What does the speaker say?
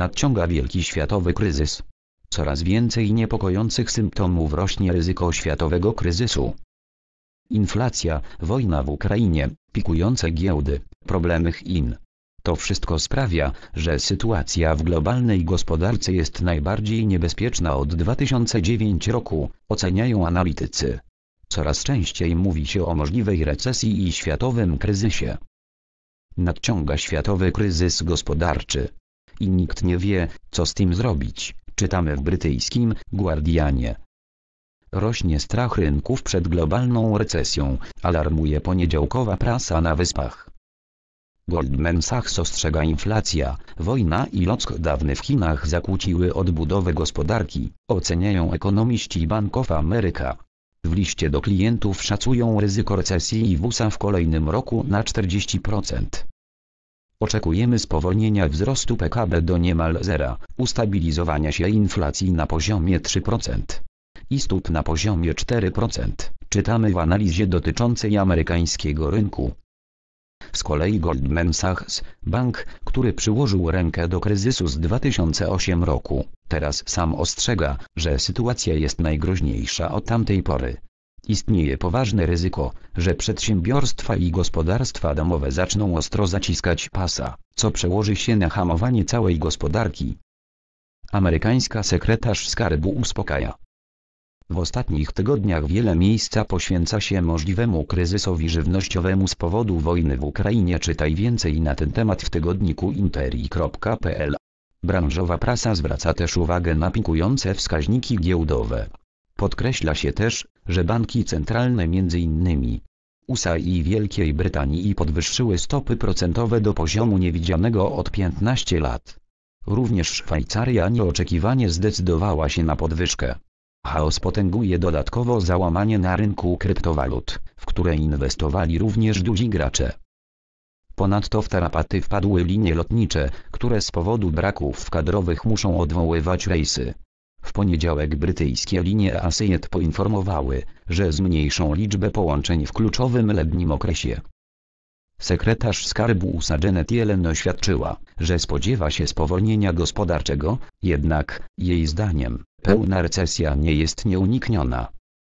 nadciąga wielki światowy kryzys. Coraz więcej niepokojących symptomów rośnie ryzyko światowego kryzysu. Inflacja, wojna w Ukrainie, pikujące giełdy, problemy in. To wszystko sprawia, że sytuacja w globalnej gospodarce jest najbardziej niebezpieczna od 2009 roku, oceniają analitycy. Coraz częściej mówi się o możliwej recesji i światowym kryzysie. Nadciąga światowy kryzys gospodarczy i nikt nie wie, co z tym zrobić, czytamy w brytyjskim Guardianie. Rośnie strach rynków przed globalną recesją, alarmuje poniedziałkowa prasa na wyspach. Goldman Sachs ostrzega inflacja, wojna i dawny w Chinach zakłóciły odbudowę gospodarki, oceniają ekonomiści Bank of America. W liście do klientów szacują ryzyko recesji i WUSA w kolejnym roku na 40%. Oczekujemy spowolnienia wzrostu PKB do niemal zera, ustabilizowania się inflacji na poziomie 3% i stóp na poziomie 4%, czytamy w analizie dotyczącej amerykańskiego rynku. Z kolei Goldman Sachs, bank, który przyłożył rękę do kryzysu z 2008 roku, teraz sam ostrzega, że sytuacja jest najgroźniejsza od tamtej pory. Istnieje poważne ryzyko, że przedsiębiorstwa i gospodarstwa domowe zaczną ostro zaciskać pasa, co przełoży się na hamowanie całej gospodarki. Amerykańska sekretarz skarbu uspokaja. W ostatnich tygodniach wiele miejsca poświęca się możliwemu kryzysowi żywnościowemu z powodu wojny w Ukrainie. Czytaj więcej na ten temat w tygodniku interi.pl. Branżowa prasa zwraca też uwagę na pikujące wskaźniki giełdowe. Podkreśla się też, że banki centralne m.in. USA i Wielkiej Brytanii podwyższyły stopy procentowe do poziomu niewidzianego od 15 lat. Również Szwajcaria nieoczekiwanie zdecydowała się na podwyżkę. Chaos potęguje dodatkowo załamanie na rynku kryptowalut, w które inwestowali również duzi gracze. Ponadto w tarapaty wpadły linie lotnicze, które z powodu braków kadrowych muszą odwoływać rejsy. W poniedziałek brytyjskie linie Asejet poinformowały, że zmniejszą liczbę połączeń w kluczowym letnim okresie. Sekretarz skarbu USA Janet Yellen oświadczyła, że spodziewa się spowolnienia gospodarczego, jednak, jej zdaniem, pełna recesja nie jest nieunikniona.